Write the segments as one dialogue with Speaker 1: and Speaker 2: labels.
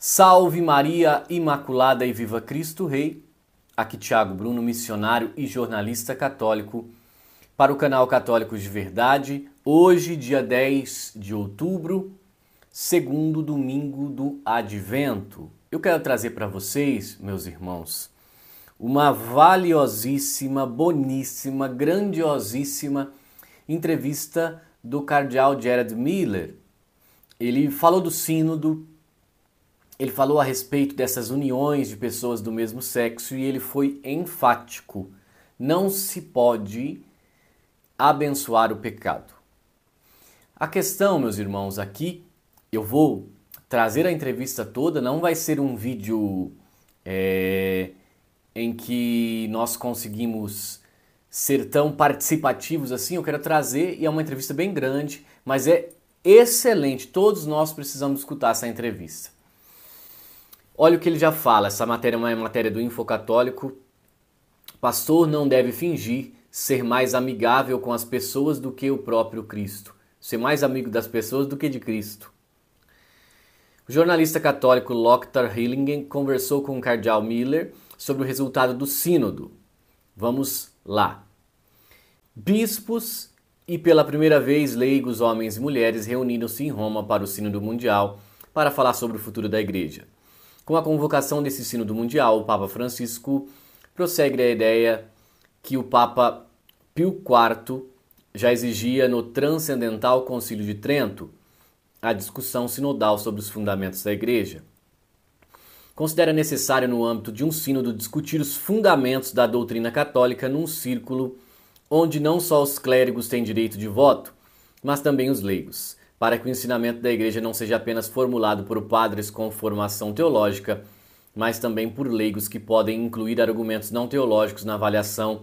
Speaker 1: Salve Maria Imaculada e Viva Cristo Rei. Aqui Tiago Bruno, missionário e jornalista católico, para o canal Católicos de Verdade. Hoje, dia 10 de outubro, segundo domingo do Advento. Eu quero trazer para vocês, meus irmãos, uma valiosíssima, boníssima, grandiosíssima entrevista do cardeal Gerard Miller. Ele falou do sínodo ele falou a respeito dessas uniões de pessoas do mesmo sexo e ele foi enfático. Não se pode abençoar o pecado. A questão, meus irmãos, aqui eu vou trazer a entrevista toda, não vai ser um vídeo é, em que nós conseguimos ser tão participativos assim. Eu quero trazer, e é uma entrevista bem grande, mas é excelente. Todos nós precisamos escutar essa entrevista. Olha o que ele já fala, essa matéria é uma matéria do Infocatólico. Pastor não deve fingir ser mais amigável com as pessoas do que o próprio Cristo. Ser mais amigo das pessoas do que de Cristo. O jornalista católico Lothar Hillingen conversou com o cardeal Miller sobre o resultado do sínodo. Vamos lá. Bispos e pela primeira vez leigos, homens e mulheres reuniram-se em Roma para o sínodo mundial para falar sobre o futuro da igreja. Com a convocação desse Sínodo Mundial, o Papa Francisco prossegue a ideia que o Papa Pio IV já exigia no Transcendental Concílio de Trento a discussão sinodal sobre os fundamentos da Igreja. Considera necessário, no âmbito de um sínodo, discutir os fundamentos da doutrina católica num círculo onde não só os clérigos têm direito de voto, mas também os leigos para que o ensinamento da igreja não seja apenas formulado por padres com formação teológica, mas também por leigos que podem incluir argumentos não teológicos na avaliação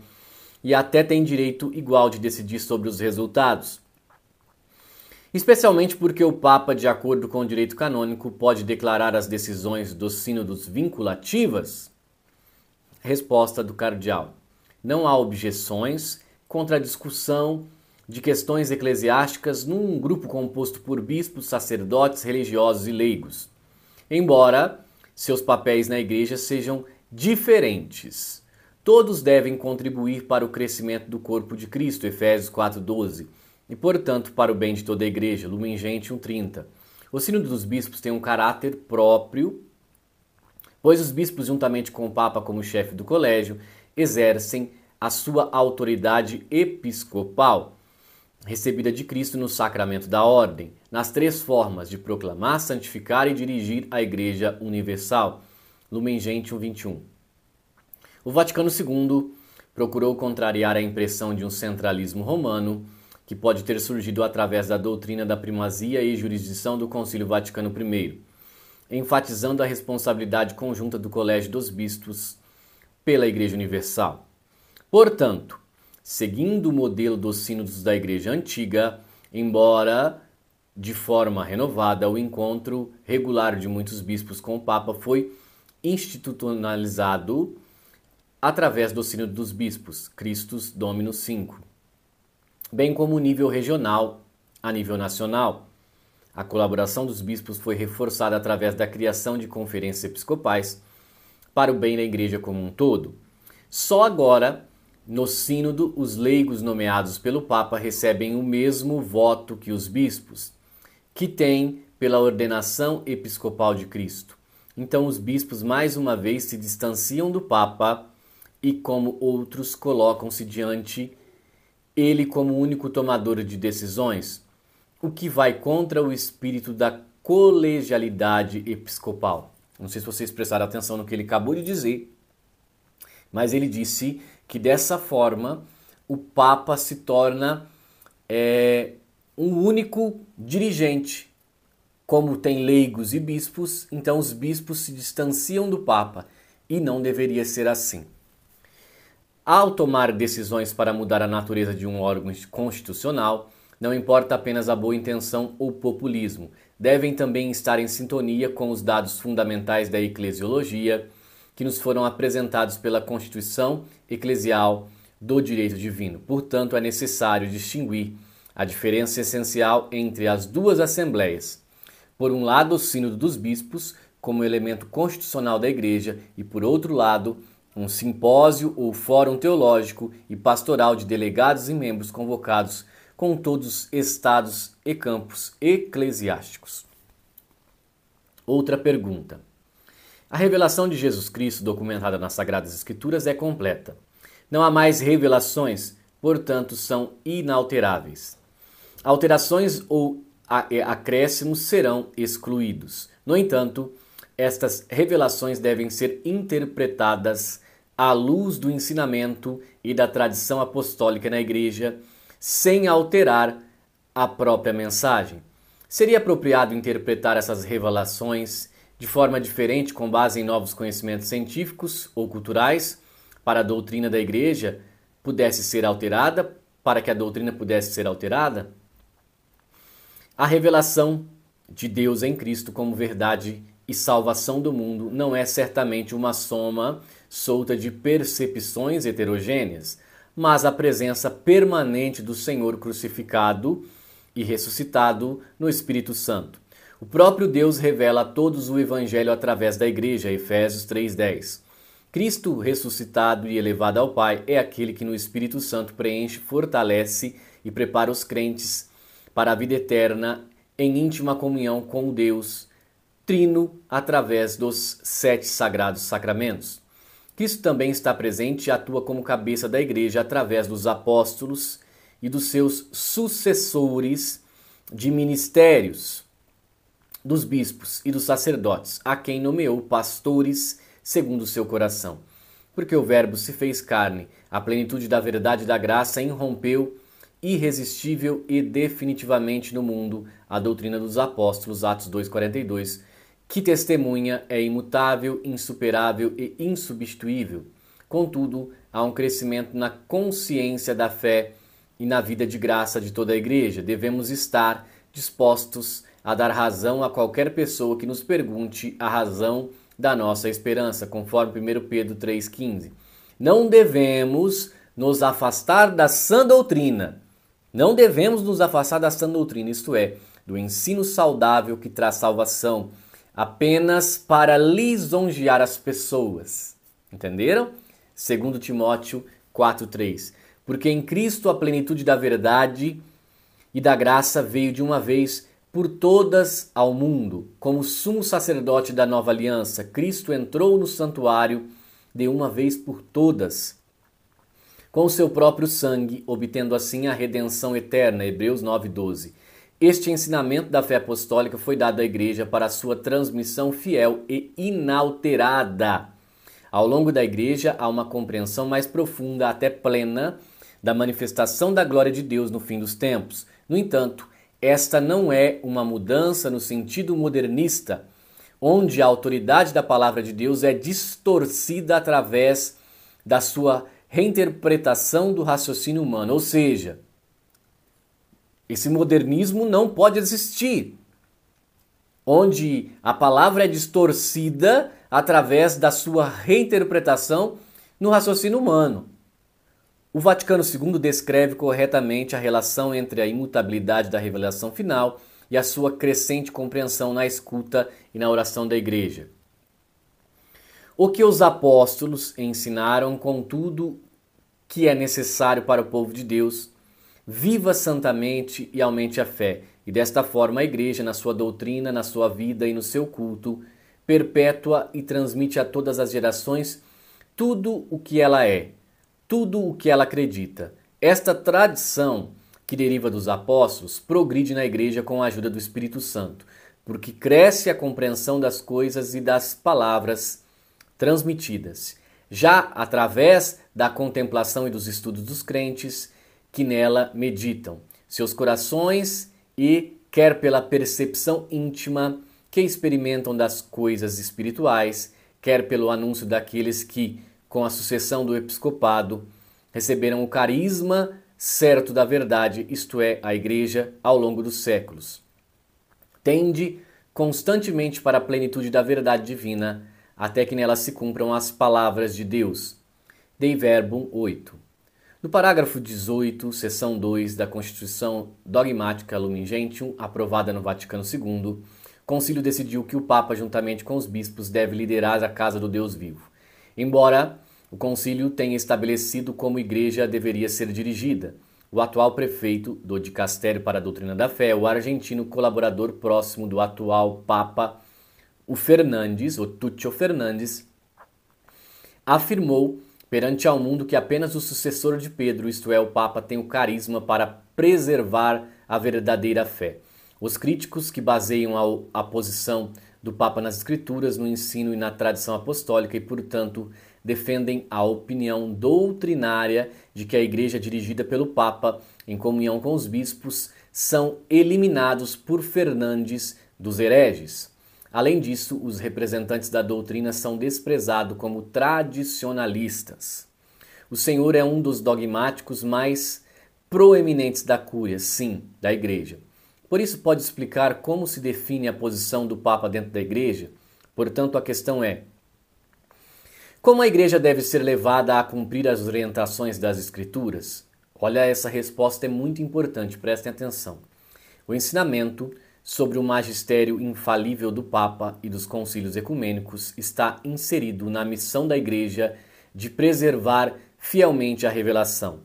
Speaker 1: e até têm direito igual de decidir sobre os resultados. Especialmente porque o Papa, de acordo com o direito canônico, pode declarar as decisões dos sínodos vinculativas? Resposta do Cardeal: Não há objeções contra a discussão de questões eclesiásticas num grupo composto por bispos, sacerdotes, religiosos e leigos, embora seus papéis na igreja sejam diferentes. Todos devem contribuir para o crescimento do corpo de Cristo, Efésios 4:12, e portanto para o bem de toda a igreja, Lumen Gentium 30. O sínodo dos bispos tem um caráter próprio, pois os bispos juntamente com o papa como chefe do colégio exercem a sua autoridade episcopal recebida de Cristo no sacramento da ordem, nas três formas de proclamar, santificar e dirigir a Igreja Universal. Lumen Gentium 21. O Vaticano II procurou contrariar a impressão de um centralismo romano que pode ter surgido através da doutrina da primazia e jurisdição do Concílio Vaticano I, enfatizando a responsabilidade conjunta do Colégio dos Bispos pela Igreja Universal. Portanto, seguindo o modelo dos sínodos da Igreja Antiga, embora de forma renovada, o encontro regular de muitos bispos com o Papa foi institucionalizado através do Sínodo dos Bispos, Christus Dominus 5, bem como o nível regional a nível nacional. A colaboração dos bispos foi reforçada através da criação de conferências episcopais para o bem da igreja como um todo. Só agora no Sínodo, os leigos nomeados pelo Papa recebem o mesmo voto que os bispos, que têm pela ordenação episcopal de Cristo. Então, os bispos mais uma vez se distanciam do Papa e, como outros, colocam-se diante ele como único tomador de decisões, o que vai contra o espírito da colegialidade episcopal. Não sei se vocês prestaram atenção no que ele acabou de dizer, mas ele disse que dessa forma o Papa se torna é, um único dirigente. Como tem leigos e bispos, então os bispos se distanciam do Papa e não deveria ser assim. Ao tomar decisões para mudar a natureza de um órgão constitucional, não importa apenas a boa intenção ou populismo, devem também estar em sintonia com os dados fundamentais da eclesiologia, que nos foram apresentados pela Constituição Eclesial do Direito Divino. Portanto, é necessário distinguir a diferença essencial entre as duas assembleias. Por um lado, o Sínodo dos Bispos, como elemento constitucional da Igreja, e por outro lado, um simpósio ou fórum teológico e pastoral de delegados e membros convocados com todos os estados e campos eclesiásticos. Outra pergunta. A revelação de Jesus Cristo documentada nas Sagradas Escrituras é completa. Não há mais revelações, portanto, são inalteráveis. Alterações ou acréscimos serão excluídos. No entanto, estas revelações devem ser interpretadas à luz do ensinamento e da tradição apostólica na Igreja, sem alterar a própria mensagem. Seria apropriado interpretar essas revelações de forma diferente com base em novos conhecimentos científicos ou culturais para a doutrina da igreja pudesse ser alterada, para que a doutrina pudesse ser alterada? A revelação de Deus em Cristo como verdade e salvação do mundo não é certamente uma soma solta de percepções heterogêneas, mas a presença permanente do Senhor crucificado e ressuscitado no Espírito Santo. O próprio Deus revela a todos o Evangelho através da Igreja, Efésios 3,10. Cristo ressuscitado e elevado ao Pai é aquele que no Espírito Santo preenche, fortalece e prepara os crentes para a vida eterna em íntima comunhão com Deus, trino através dos sete sagrados sacramentos. Cristo também está presente e atua como cabeça da igreja através dos apóstolos e dos seus sucessores de ministérios dos bispos e dos sacerdotes, a quem nomeou pastores segundo seu coração. Porque o Verbo se fez carne, a plenitude da verdade e da graça irrompeu irresistível e definitivamente no mundo a doutrina dos apóstolos, Atos 2,42, que testemunha é imutável, insuperável e insubstituível. Contudo, há um crescimento na consciência da fé e na vida de graça de toda a igreja. Devemos estar dispostos a dar razão a qualquer pessoa que nos pergunte a razão da nossa esperança, conforme 1 Pedro 3,15. Não devemos nos afastar da sã doutrina. Não devemos nos afastar da sã doutrina, isto é, do ensino saudável que traz salvação, apenas para lisonjear as pessoas. Entenderam? Segundo Timóteo 4:3. Porque em Cristo a plenitude da verdade e da graça veio de uma vez por todas ao mundo. Como sumo sacerdote da nova aliança, Cristo entrou no santuário de uma vez por todas, com seu próprio sangue, obtendo assim a redenção eterna. Hebreus 9:12. Este ensinamento da fé apostólica foi dado à igreja para sua transmissão fiel e inalterada. Ao longo da igreja há uma compreensão mais profunda, até plena, da manifestação da glória de Deus no fim dos tempos. No entanto, esta não é uma mudança no sentido modernista, onde a autoridade da palavra de Deus é distorcida através da sua reinterpretação do raciocínio humano. Ou seja, esse modernismo não pode existir, onde a palavra é distorcida através da sua reinterpretação no raciocínio humano. O Vaticano II descreve corretamente a relação entre a imutabilidade da revelação final e a sua crescente compreensão na escuta e na oração da Igreja. O que os apóstolos ensinaram, contudo, que é necessário para o povo de Deus, viva santamente e aumente a fé, e desta forma a Igreja, na sua doutrina, na sua vida e no seu culto, perpetua e transmite a todas as gerações tudo o que ela é, tudo o que ela acredita. Esta tradição que deriva dos apóstolos progride na igreja com a ajuda do Espírito Santo, porque cresce a compreensão das coisas e das palavras transmitidas, já através da contemplação e dos estudos dos crentes que nela meditam, seus corações e quer pela percepção íntima que experimentam das coisas espirituais, quer pelo anúncio daqueles que com a sucessão do episcopado, receberam o carisma certo da verdade, isto é, a Igreja, ao longo dos séculos. Tende constantemente para a plenitude da verdade divina, até que nela se cumpram as palavras de Deus. Dei Verbum 8. No parágrafo 18, seção 2 da Constituição Dogmática Lumen Gentium, aprovada no Vaticano II, o concílio decidiu que o Papa, juntamente com os bispos, deve liderar a Casa do Deus Vivo. Embora o concílio tem estabelecido como igreja deveria ser dirigida. O atual prefeito do Dicastério para a Doutrina da Fé, o argentino colaborador próximo do atual Papa, o Fernandes, o Tuccio Fernandes, afirmou perante ao mundo que apenas o sucessor de Pedro, isto é, o Papa, tem o carisma para preservar a verdadeira fé. Os críticos que baseiam a posição do Papa nas Escrituras, no ensino e na tradição apostólica e, portanto, defendem a opinião doutrinária de que a igreja dirigida pelo Papa, em comunhão com os bispos, são eliminados por Fernandes dos hereges. Além disso, os representantes da doutrina são desprezados como tradicionalistas. O Senhor é um dos dogmáticos mais proeminentes da Cúria, sim, da Igreja. Por isso, pode explicar como se define a posição do Papa dentro da Igreja? Portanto, a questão é: como a igreja deve ser levada a cumprir as orientações das Escrituras? Olha, essa resposta é muito importante, prestem atenção. O ensinamento sobre o magistério infalível do Papa e dos concílios ecumênicos está inserido na missão da igreja de preservar fielmente a revelação,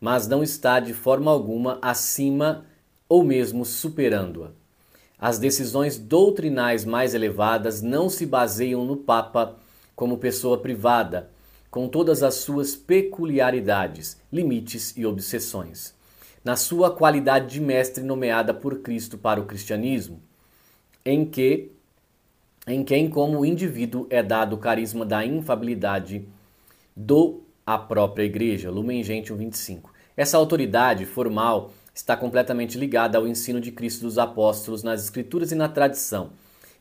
Speaker 1: mas não está de forma alguma acima ou mesmo superando-a. As decisões doutrinais mais elevadas não se baseiam no Papa como pessoa privada, com todas as suas peculiaridades, limites e obsessões. Na sua qualidade de mestre nomeada por Cristo para o cristianismo, em que em quem como indivíduo é dado o carisma da infabilidade do a própria igreja, Lumen Gentium 25. Essa autoridade formal está completamente ligada ao ensino de Cristo dos apóstolos nas escrituras e na tradição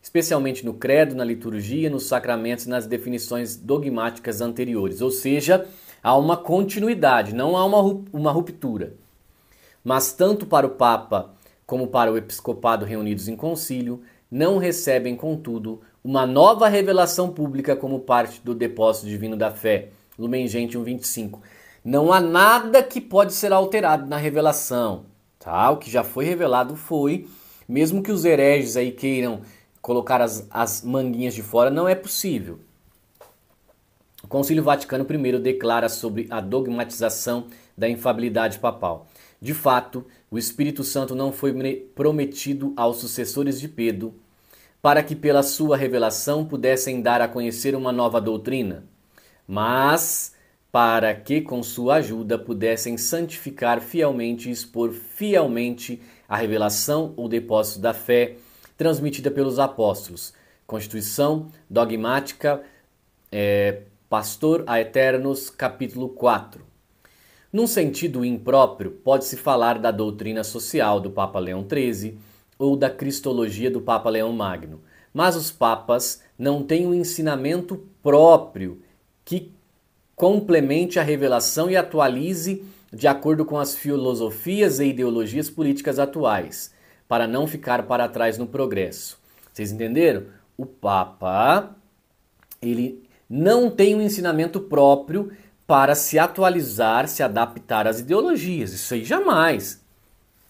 Speaker 1: especialmente no credo, na liturgia, nos sacramentos e nas definições dogmáticas anteriores. Ou seja, há uma continuidade, não há uma, uma ruptura. Mas tanto para o Papa como para o episcopado reunidos em concílio, não recebem, contudo, uma nova revelação pública como parte do depósito divino da fé. Lumen Gentium 25. Não há nada que pode ser alterado na revelação, tá? O que já foi revelado foi, mesmo que os hereges aí queiram colocar as, as manguinhas de fora não é possível. O Concílio Vaticano I declara sobre a dogmatização da infabilidade papal. De fato, o Espírito Santo não foi prometido aos sucessores de Pedro para que pela sua revelação pudessem dar a conhecer uma nova doutrina, mas para que com sua ajuda pudessem santificar fielmente e expor fielmente a revelação ou depósito da fé transmitida pelos apóstolos. Constituição Dogmática, é, Pastor a Eternos, capítulo 4. Num sentido impróprio, pode-se falar da doutrina social do Papa Leão XIII ou da cristologia do Papa Leão Magno, mas os papas não têm um ensinamento próprio que complemente a revelação e atualize de acordo com as filosofias e ideologias políticas atuais para não ficar para trás no progresso. Vocês entenderam? O Papa ele não tem um ensinamento próprio para se atualizar, se adaptar às ideologias. Isso aí jamais,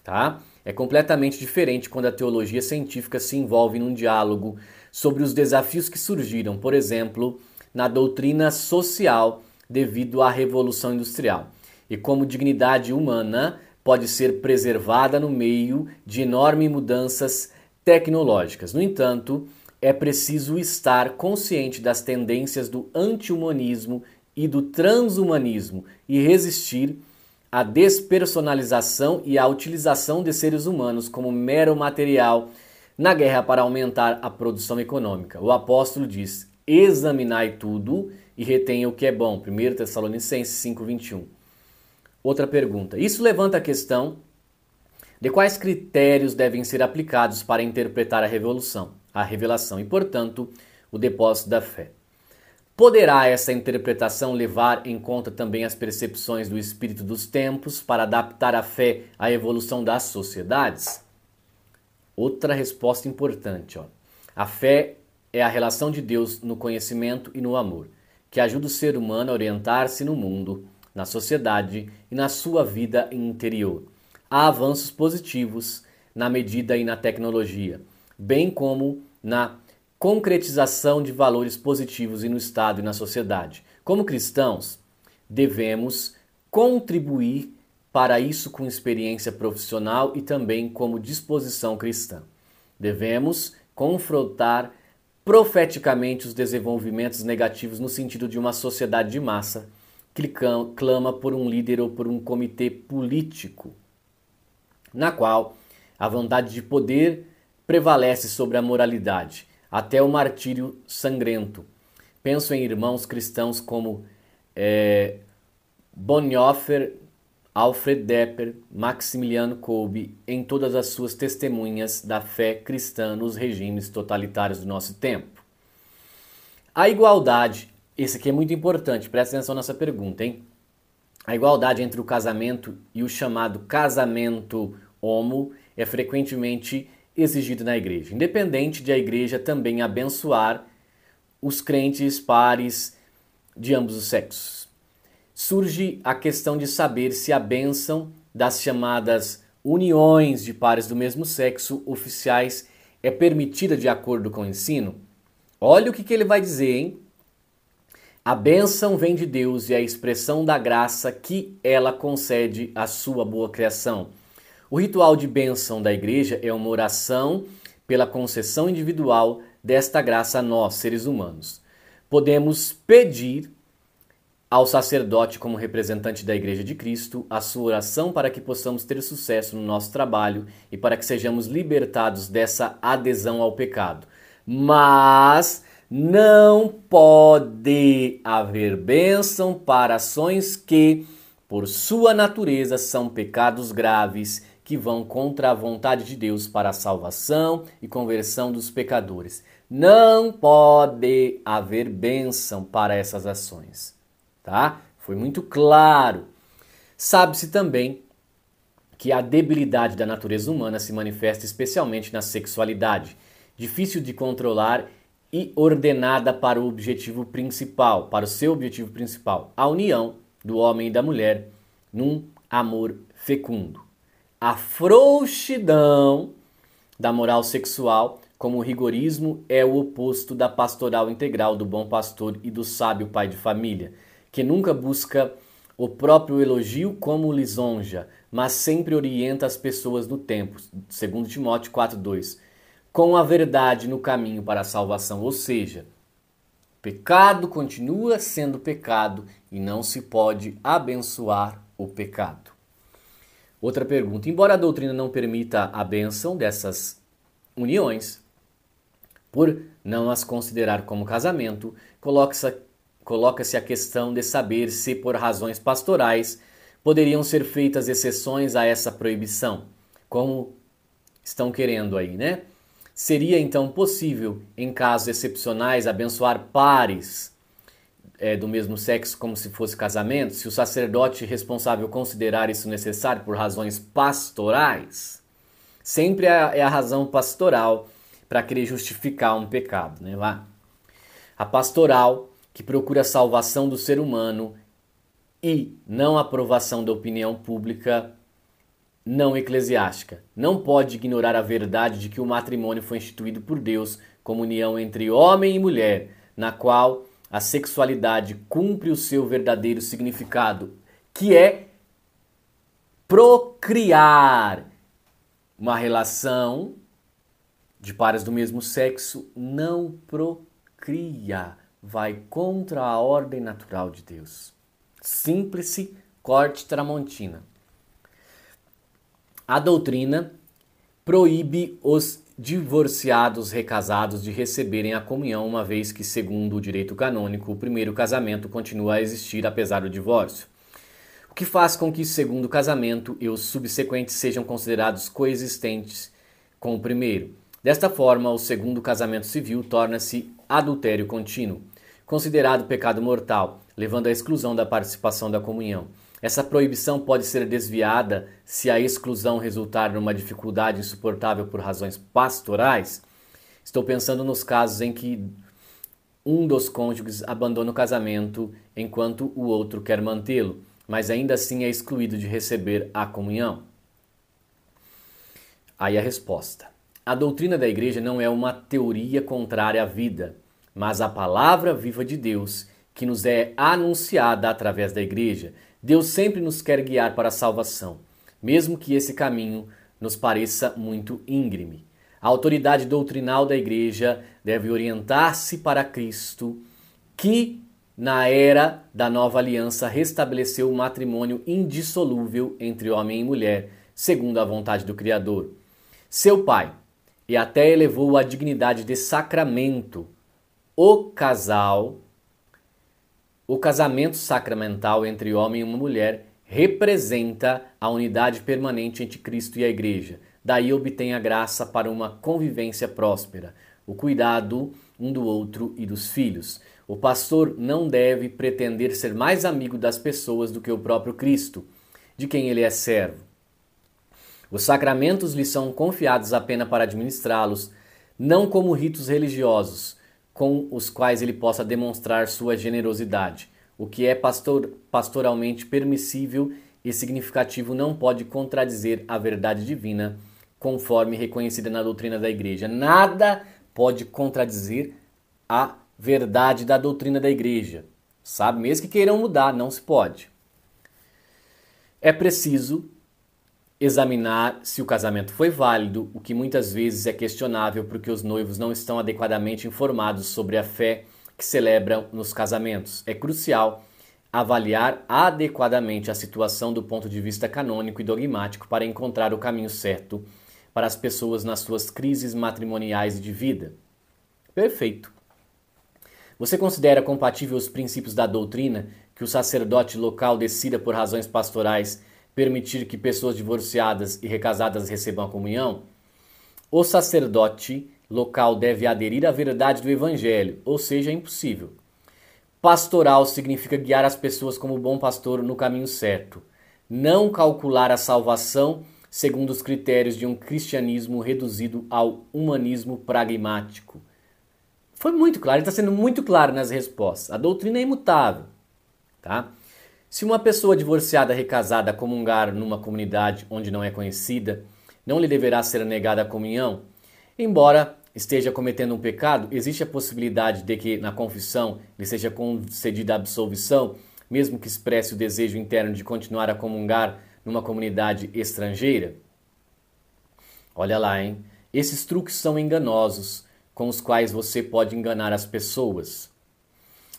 Speaker 1: tá? É completamente diferente quando a teologia científica se envolve num diálogo sobre os desafios que surgiram, por exemplo, na doutrina social devido à revolução industrial e como dignidade humana pode ser preservada no meio de enormes mudanças tecnológicas. No entanto, é preciso estar consciente das tendências do anti-humanismo e do transhumanismo e resistir à despersonalização e à utilização de seres humanos como mero material na guerra para aumentar a produção econômica. O apóstolo diz: examinai tudo e retenha o que é bom. 1 Tessalonicenses 5,21 outra pergunta. Isso levanta a questão de quais critérios devem ser aplicados para interpretar a revolução, a revelação e, portanto, o depósito da fé. Poderá essa interpretação levar em conta também as percepções do espírito dos tempos para adaptar a fé à evolução das sociedades? Outra resposta importante, ó. A fé é a relação de Deus no conhecimento e no amor, que ajuda o ser humano a orientar-se no mundo na sociedade e na sua vida interior. Há avanços positivos na medida e na tecnologia, bem como na concretização de valores positivos e no Estado e na sociedade. Como cristãos, devemos contribuir para isso com experiência profissional e também como disposição cristã. Devemos confrontar profeticamente os desenvolvimentos negativos no sentido de uma sociedade de massa que clama por um líder ou por um comitê político, na qual a vontade de poder prevalece sobre a moralidade, até o martírio sangrento. Penso em irmãos cristãos como é, Bonhoeffer, Alfred Depper, Maximiliano Kolbe, em todas as suas testemunhas da fé cristã nos regimes totalitários do nosso tempo. A igualdade esse aqui é muito importante, presta atenção nessa pergunta, hein? A igualdade entre o casamento e o chamado casamento homo é frequentemente exigido na igreja, independente de a igreja também abençoar os crentes pares de ambos os sexos. Surge a questão de saber se a bênção das chamadas uniões de pares do mesmo sexo oficiais é permitida de acordo com o ensino. Olha o que, que ele vai dizer, hein? A bênção vem de Deus e é a expressão da graça que ela concede à sua boa criação. O ritual de bênção da igreja é uma oração pela concessão individual desta graça a nós, seres humanos. Podemos pedir ao sacerdote, como representante da Igreja de Cristo, a sua oração para que possamos ter sucesso no nosso trabalho e para que sejamos libertados dessa adesão ao pecado. Mas não pode haver bênção para ações que, por sua natureza, são pecados graves que vão contra a vontade de Deus para a salvação e conversão dos pecadores. Não pode haver bênção para essas ações, tá? Foi muito claro. Sabe-se também que a debilidade da natureza humana se manifesta especialmente na sexualidade, difícil de controlar e ordenada para o objetivo principal, para o seu objetivo principal, a união do homem e da mulher num amor fecundo. A frouxidão da moral sexual, como o rigorismo, é o oposto da pastoral integral do bom pastor e do sábio pai de família, que nunca busca o próprio elogio como lisonja, mas sempre orienta as pessoas no tempo, segundo Timóteo 4:2 com a verdade no caminho para a salvação, ou seja, pecado continua sendo pecado e não se pode abençoar o pecado. Outra pergunta: embora a doutrina não permita a benção dessas uniões, por não as considerar como casamento, coloca-se a questão de saber se, por razões pastorais, poderiam ser feitas exceções a essa proibição, como estão querendo aí, né? Seria então possível, em casos excepcionais, abençoar pares é, do mesmo sexo como se fosse casamento, se o sacerdote responsável considerar isso necessário por razões pastorais? Sempre é a é razão pastoral para querer justificar um pecado, né? Lá. A pastoral que procura a salvação do ser humano e não a aprovação da opinião pública não eclesiástica. Não pode ignorar a verdade de que o matrimônio foi instituído por Deus como união entre homem e mulher, na qual a sexualidade cumpre o seu verdadeiro significado, que é procriar uma relação de pares do mesmo sexo não procria, vai contra a ordem natural de Deus. Simples corte tramontina. A doutrina proíbe os divorciados recasados de receberem a comunhão, uma vez que, segundo o direito canônico, o primeiro casamento continua a existir apesar do divórcio. O que faz com que o segundo casamento e os subsequentes sejam considerados coexistentes com o primeiro. Desta forma, o segundo casamento civil torna-se adultério contínuo, considerado pecado mortal, levando à exclusão da participação da comunhão. Essa proibição pode ser desviada se a exclusão resultar numa dificuldade insuportável por razões pastorais? Estou pensando nos casos em que um dos cônjuges abandona o casamento enquanto o outro quer mantê-lo, mas ainda assim é excluído de receber a comunhão. Aí a resposta. A doutrina da igreja não é uma teoria contrária à vida, mas a palavra viva de Deus que nos é anunciada através da igreja Deus sempre nos quer guiar para a salvação, mesmo que esse caminho nos pareça muito íngreme. A autoridade doutrinal da igreja deve orientar-se para Cristo, que, na era da nova aliança, restabeleceu o matrimônio indissolúvel entre homem e mulher, segundo a vontade do Criador. Seu pai, e até elevou a dignidade de sacramento, o casal o casamento sacramental entre homem e uma mulher representa a unidade permanente entre Cristo e a Igreja. Daí obtém a graça para uma convivência próspera, o cuidado um do outro e dos filhos. O pastor não deve pretender ser mais amigo das pessoas do que o próprio Cristo, de quem ele é servo. Os sacramentos lhe são confiados apenas para administrá-los, não como ritos religiosos, com os quais ele possa demonstrar sua generosidade. O que é pastor, pastoralmente permissível e significativo não pode contradizer a verdade divina, conforme reconhecida na doutrina da Igreja. Nada pode contradizer a verdade da doutrina da Igreja. Sabe? Mesmo que queiram mudar, não se pode. É preciso examinar se o casamento foi válido, o que muitas vezes é questionável porque os noivos não estão adequadamente informados sobre a fé que celebram nos casamentos. É crucial avaliar adequadamente a situação do ponto de vista canônico e dogmático para encontrar o caminho certo para as pessoas nas suas crises matrimoniais e de vida. Perfeito. Você considera compatível os princípios da doutrina que o sacerdote local decida por razões pastorais permitir que pessoas divorciadas e recasadas recebam a comunhão, o sacerdote local deve aderir à verdade do evangelho, ou seja, é impossível. Pastoral significa guiar as pessoas como bom pastor no caminho certo, não calcular a salvação segundo os critérios de um cristianismo reduzido ao humanismo pragmático. Foi muito claro, ele está sendo muito claro nas respostas. A doutrina é imutável, tá? Se uma pessoa divorciada recasada comungar numa comunidade onde não é conhecida, não lhe deverá ser negada a comunhão? Embora esteja cometendo um pecado, existe a possibilidade de que na confissão lhe seja concedida a absolvição, mesmo que expresse o desejo interno de continuar a comungar numa comunidade estrangeira? Olha lá, hein? Esses truques são enganosos, com os quais você pode enganar as pessoas,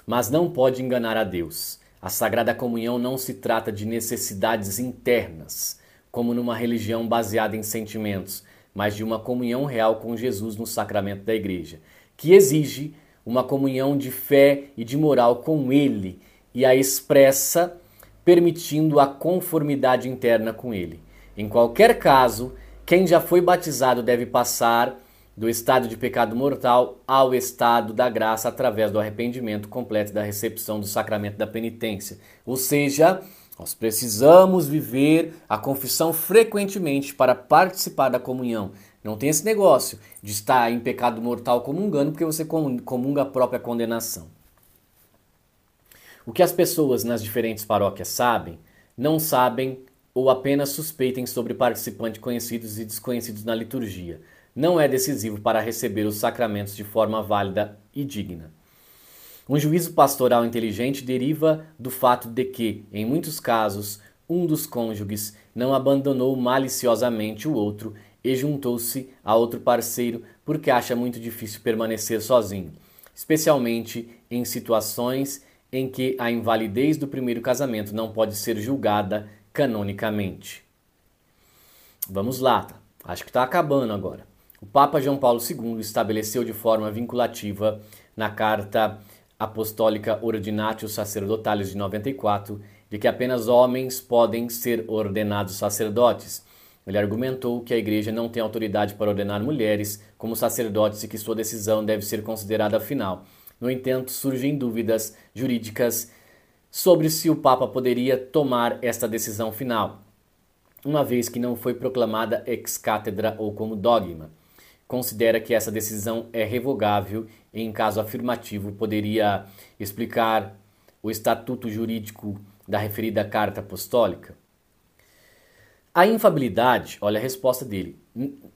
Speaker 1: mas não pode enganar a Deus. A Sagrada Comunhão não se trata de necessidades internas, como numa religião baseada em sentimentos, mas de uma comunhão real com Jesus no sacramento da Igreja, que exige uma comunhão de fé e de moral com Ele e a expressa permitindo a conformidade interna com Ele. Em qualquer caso, quem já foi batizado deve passar do estado de pecado mortal ao estado da graça através do arrependimento completo da recepção do sacramento da penitência. Ou seja, nós precisamos viver a confissão frequentemente para participar da comunhão. Não tem esse negócio de estar em pecado mortal comungando porque você comunga a própria condenação. O que as pessoas nas diferentes paróquias sabem, não sabem ou apenas suspeitem sobre participantes conhecidos e desconhecidos na liturgia não é decisivo para receber os sacramentos de forma válida e digna. Um juízo pastoral inteligente deriva do fato de que, em muitos casos, um dos cônjuges não abandonou maliciosamente o outro e juntou-se a outro parceiro porque acha muito difícil permanecer sozinho, especialmente em situações em que a invalidez do primeiro casamento não pode ser julgada canonicamente. Vamos lá, tá? acho que está acabando agora o Papa João Paulo II estabeleceu de forma vinculativa na Carta Apostólica Ordinatio Sacerdotalis de 94 de que apenas homens podem ser ordenados sacerdotes. Ele argumentou que a Igreja não tem autoridade para ordenar mulheres como sacerdotes e que sua decisão deve ser considerada final. No entanto, surgem dúvidas jurídicas sobre se o Papa poderia tomar esta decisão final, uma vez que não foi proclamada ex cátedra ou como dogma considera que essa decisão é revogável e, em caso afirmativo, poderia explicar o estatuto jurídico da referida carta apostólica? A infabilidade, olha a resposta dele,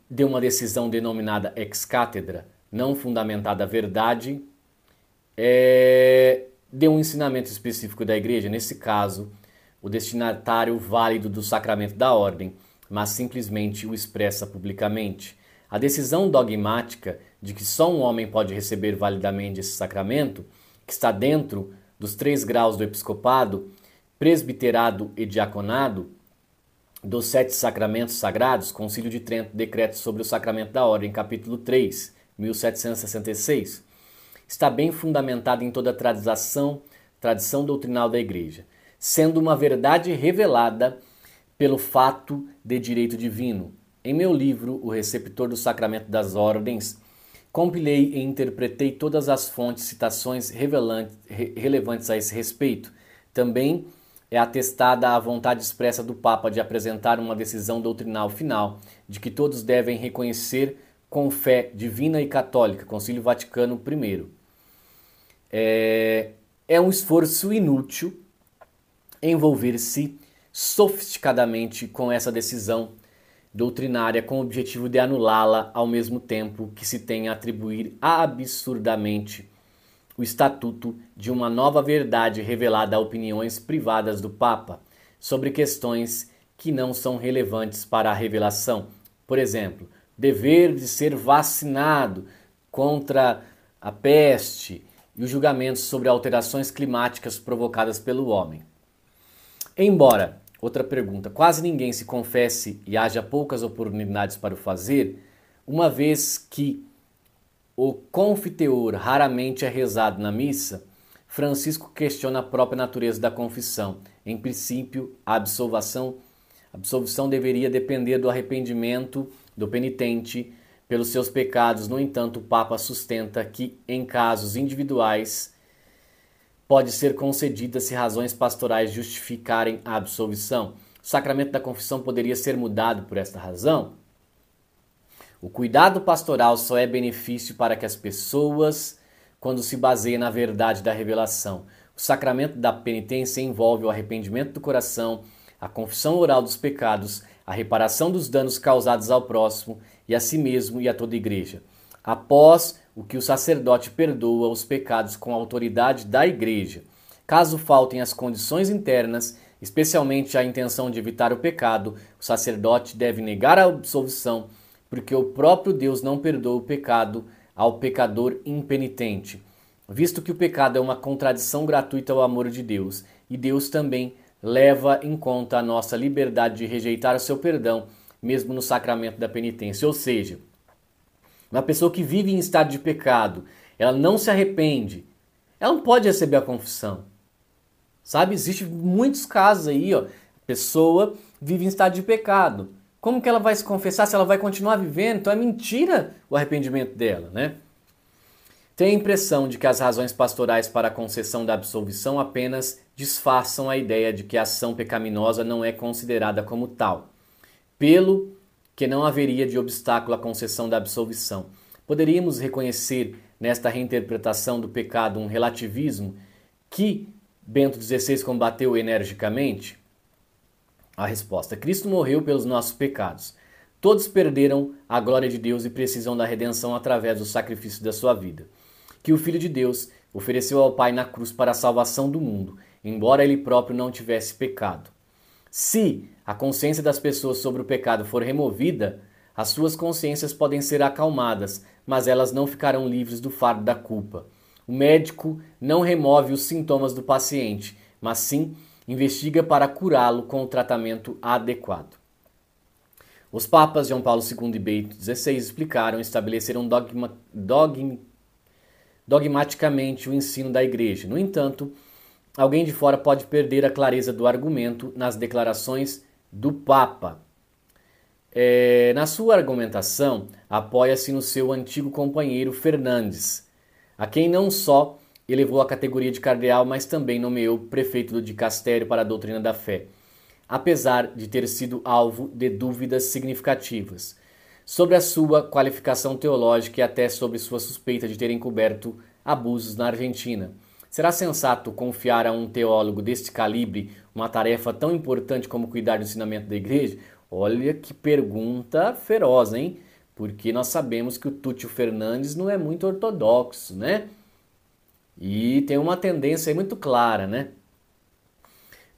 Speaker 1: de uma decisão denominada ex cátedra, não fundamentada à verdade, é, de um ensinamento específico da igreja, nesse caso, o destinatário válido do sacramento da ordem, mas simplesmente o expressa publicamente, a decisão dogmática de que só um homem pode receber validamente esse sacramento, que está dentro dos três graus do episcopado, presbiterado e diaconado, dos sete sacramentos sagrados, Concílio de Trento, decreto sobre o sacramento da ordem, capítulo 3, 1766, está bem fundamentada em toda a tradição, tradição doutrinal da Igreja, sendo uma verdade revelada pelo fato de direito divino, em meu livro, O Receptor do Sacramento das Ordens, compilei e interpretei todas as fontes, citações re, relevantes a esse respeito. Também é atestada a vontade expressa do Papa de apresentar uma decisão doutrinal final, de que todos devem reconhecer com fé divina e católica, Concílio Vaticano I. É, é um esforço inútil envolver-se sofisticadamente com essa decisão doutrinária com o objetivo de anulá-la ao mesmo tempo que se tem a atribuir absurdamente o estatuto de uma nova verdade revelada a opiniões privadas do Papa sobre questões que não são relevantes para a revelação. Por exemplo, dever de ser vacinado contra a peste e os julgamentos sobre alterações climáticas provocadas pelo homem. Embora Outra pergunta: quase ninguém se confesse e haja poucas oportunidades para o fazer, uma vez que o confiteor raramente é rezado na missa, Francisco questiona a própria natureza da confissão. Em princípio, a absolvação, a absolvição deveria depender do arrependimento do penitente pelos seus pecados. No entanto, o Papa sustenta que, em casos individuais, pode ser concedida se razões pastorais justificarem a absolvição. O sacramento da confissão poderia ser mudado por esta razão? O cuidado pastoral só é benefício para que as pessoas quando se baseia na verdade da revelação. O sacramento da penitência envolve o arrependimento do coração, a confissão oral dos pecados, a reparação dos danos causados ao próximo e a si mesmo e a toda a igreja. Após o que o sacerdote perdoa os pecados com a autoridade da igreja. Caso faltem as condições internas, especialmente a intenção de evitar o pecado, o sacerdote deve negar a absolvição, porque o próprio Deus não perdoa o pecado ao pecador impenitente, visto que o pecado é uma contradição gratuita ao amor de Deus, e Deus também leva em conta a nossa liberdade de rejeitar o seu perdão, mesmo no sacramento da penitência, ou seja, uma pessoa que vive em estado de pecado, ela não se arrepende, ela não pode receber a confissão. Sabe, Existem muitos casos aí, ó, pessoa vive em estado de pecado. Como que ela vai se confessar se ela vai continuar vivendo? Então é mentira o arrependimento dela, né? Tem a impressão de que as razões pastorais para a concessão da absolvição apenas disfarçam a ideia de que a ação pecaminosa não é considerada como tal. Pelo que não haveria de obstáculo à concessão da absolvição. Poderíamos reconhecer nesta reinterpretação do pecado um relativismo que Bento XVI combateu energicamente? A resposta: Cristo morreu pelos nossos pecados. Todos perderam a glória de Deus e precisam da redenção através do sacrifício da sua vida, que o Filho de Deus ofereceu ao Pai na cruz para a salvação do mundo, embora ele próprio não tivesse pecado. Se a consciência das pessoas sobre o pecado for removida, as suas consciências podem ser acalmadas, mas elas não ficarão livres do fardo da culpa. O médico não remove os sintomas do paciente, mas sim investiga para curá-lo com o tratamento adequado. Os papas João Paulo II e Beito XVI explicaram e estabeleceram dogma, dogma, dogmaticamente o ensino da Igreja. No entanto, alguém de fora pode perder a clareza do argumento nas declarações do Papa. É, na sua argumentação, apoia-se no seu antigo companheiro Fernandes, a quem não só elevou a categoria de cardeal, mas também nomeou prefeito do dicastério para a doutrina da fé, apesar de ter sido alvo de dúvidas significativas sobre a sua qualificação teológica e até sobre sua suspeita de ter encoberto abusos na Argentina. Será sensato confiar a um teólogo deste calibre uma tarefa tão importante como cuidar do ensinamento da igreja? Olha que pergunta feroz, hein? Porque nós sabemos que o Túlio Fernandes não é muito ortodoxo, né? E tem uma tendência muito clara, né?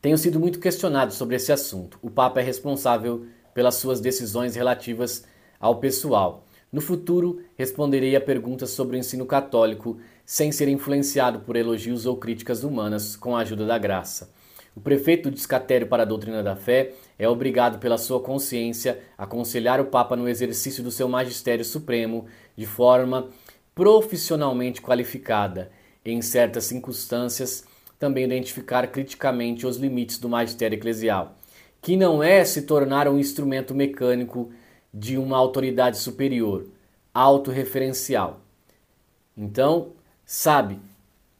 Speaker 1: Tenho sido muito questionado sobre esse assunto. O Papa é responsável pelas suas decisões relativas ao pessoal. No futuro, responderei a perguntas sobre o ensino católico sem ser influenciado por elogios ou críticas humanas com a ajuda da graça. O prefeito do Discatério para a Doutrina da Fé é obrigado pela sua consciência a aconselhar o Papa no exercício do seu magistério supremo de forma profissionalmente qualificada, e, em certas circunstâncias, também identificar criticamente os limites do magistério eclesial, que não é se tornar um instrumento mecânico de uma autoridade superior, autorreferencial. Então, sabe,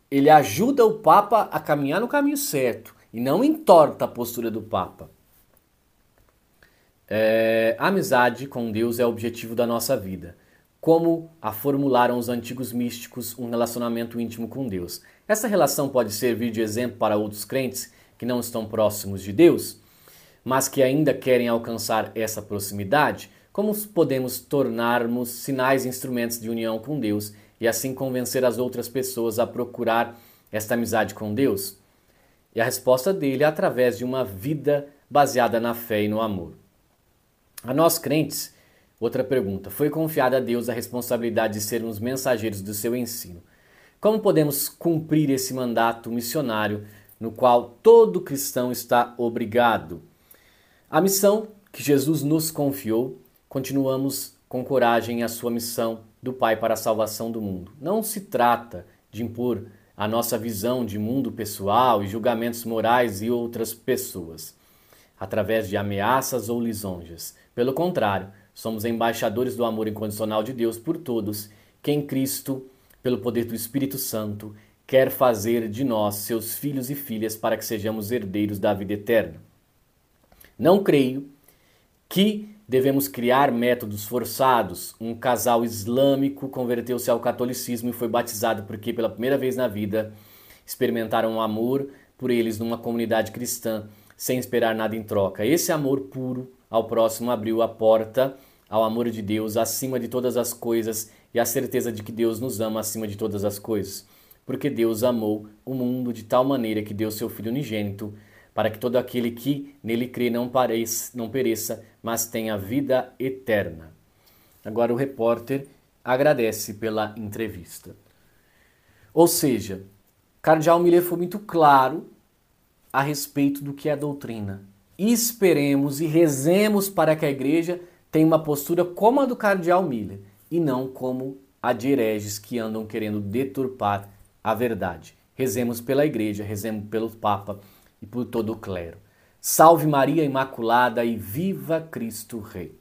Speaker 1: ele ajuda o Papa a caminhar no caminho certo e não entorta a postura do Papa. É, a amizade com Deus é o objetivo da nossa vida. Como a formularam os antigos místicos, um relacionamento íntimo com Deus. Essa relação pode servir de exemplo para outros crentes que não estão próximos de Deus, mas que ainda querem alcançar essa proximidade? Como podemos tornarmos sinais e instrumentos de união com Deus e assim convencer as outras pessoas a procurar esta amizade com Deus? E a resposta dele é através de uma vida baseada na fé e no amor. A nós crentes, outra pergunta, foi confiada a Deus a responsabilidade de sermos mensageiros do seu ensino. Como podemos cumprir esse mandato missionário no qual todo cristão está obrigado? A missão que Jesus nos confiou, continuamos com coragem a sua missão do Pai para a salvação do mundo. Não se trata de impor a nossa visão de mundo pessoal e julgamentos morais e outras pessoas, através de ameaças ou lisonjas. Pelo contrário, somos embaixadores do amor incondicional de Deus por todos, quem Cristo, pelo poder do Espírito Santo, quer fazer de nós, seus filhos e filhas, para que sejamos herdeiros da vida eterna. Não creio que Devemos criar métodos forçados. Um casal islâmico converteu-se ao catolicismo e foi batizado porque, pela primeira vez na vida, experimentaram um amor por eles numa comunidade cristã, sem esperar nada em troca. Esse amor puro ao próximo abriu a porta ao amor de Deus acima de todas as coisas e à certeza de que Deus nos ama acima de todas as coisas. Porque Deus amou o mundo de tal maneira que deu seu Filho unigênito para que todo aquele que nele crê não, pareça, não pereça, mas tenha vida eterna. Agora o repórter agradece pela entrevista. Ou seja, Cardeal Miller foi muito claro a respeito do que é a doutrina. Esperemos e rezemos para que a igreja tenha uma postura como a do Cardeal Miller e não como a de hereges que andam querendo deturpar a verdade. Rezemos pela igreja, rezemos pelo Papa e por todo o clero. Salve Maria Imaculada e viva Cristo Rei.